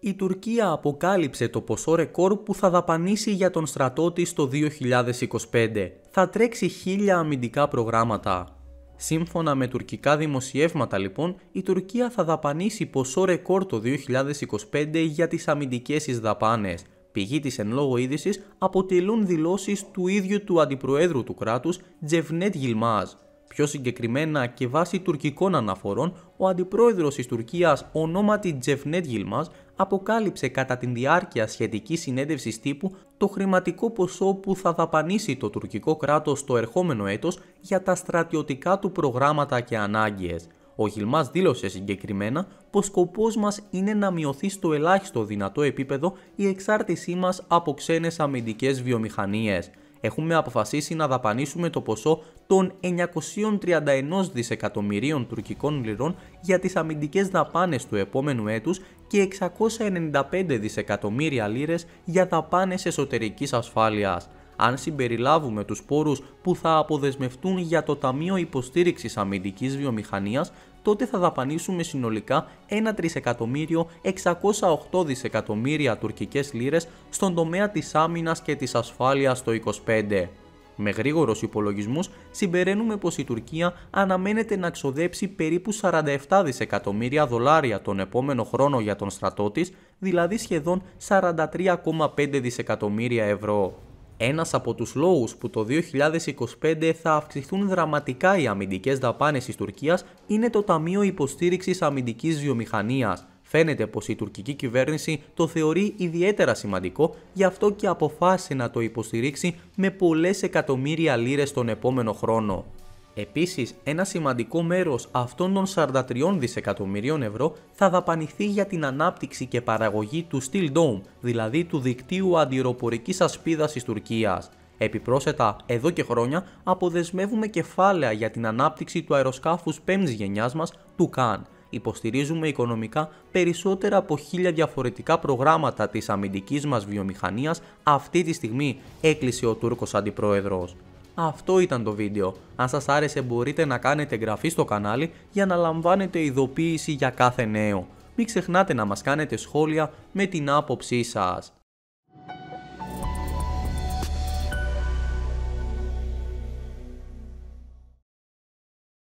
Η Τουρκία αποκάλυψε το ποσό ρεκόρ που θα δαπανίσει για τον στρατό της το 2025. Θα τρέξει χίλια αμυντικά προγράμματα. Σύμφωνα με τουρκικά δημοσιεύματα λοιπόν, η Τουρκία θα δαπανίσει ποσό ρεκόρ το 2025 για τις αμυντικές της δαπάνες. Πηγή της εν λόγω είδησης αποτελούν δηλώσεις του ίδιου του αντιπροέδρου του κράτους Τζευνέτ Γιλμάζ. Πιο συγκεκριμένα και βάσει τουρκικών αναφορών, ο αντιπρόεδρος της Τουρκίας, ονόματι Τζεφνέτ Γιλμάς, αποκάλυψε κατά την διάρκεια σχετικής συνέντευξης τύπου το χρηματικό ποσό που θα δαπανίσει το τουρκικό κράτος το ερχόμενο έτος για τα στρατιωτικά του προγράμματα και ανάγκες. Ο Γιλμάς δήλωσε συγκεκριμένα πως σκοπός μας είναι να μειωθεί στο ελάχιστο δυνατό επίπεδο η εξάρτησή μας από ξένες αμυντικές βιομηχανίες έχουμε αποφασίσει να δαπανίσουμε το ποσό των 931 δισεκατομμυρίων τουρκικών λιρών για τις αμυντικές δαπάνες του επόμενου έτους και 695 δισεκατομμύρια λίρες για δαπάνες εσωτερικής ασφάλειας αν συμπεριλάβουμε τους πόρους που θα αποδεσμευτούν για το Ταμείο Υποστήριξης Αμυντικής Βιομηχανίας, τότε θα δαπανίσουμε συνολικά 1 τρισεκατομμύριο 608 δισεκατομμύρια τουρκικές λίρες στον τομέα της άμυνας και της ασφάλειας το 25. Με γρήγορου υπολογισμούς, συμπεραίνουμε πως η Τουρκία αναμένεται να ξοδέψει περίπου 47 δισεκατομμύρια δολάρια τον επόμενο χρόνο για τον στρατό της, δηλαδή σχεδόν 43,5 δισεκατομμύρια ευρώ. Ένας από τους λόγους που το 2025 θα αυξηθούν δραματικά οι αμυντικές δαπάνες της Τουρκίας είναι το Ταμείο Υποστήριξης Αμυντικής Βιομηχανίας. Φαίνεται πως η τουρκική κυβέρνηση το θεωρεί ιδιαίτερα σημαντικό, γι' αυτό και αποφάσισε να το υποστηρίξει με πολλές εκατομμύρια λίρες τον επόμενο χρόνο. Επίσης, ένα σημαντικό μέρος αυτών των 43 δισεκατομμυρίων ευρώ θα δαπανηθεί για την ανάπτυξη και παραγωγή του Steel Dome, δηλαδή του δικτύου αντιεροπορικής ασπίδας της Τουρκίας. Επιπρόσθετα, εδώ και χρόνια αποδεσμεύουμε κεφάλαια για την ανάπτυξη του αεροσκάφους 5ης γενιάς μας, του ΚΑΝ. Υποστηρίζουμε οικονομικά περισσότερα από χίλια διαφορετικά προγράμματα της αμυντικής μας βιομηχανίας αυτή τη στιγμή, έκλεισε ο Τούρκος Αντιπρόεδρος. Αυτό ήταν το βίντεο. Αν σας άρεσε μπορείτε να κάνετε εγγραφή στο κανάλι για να λαμβάνετε ειδοποίηση για κάθε νέο. Μην ξεχνάτε να μας κάνετε σχόλια με την άποψή σας.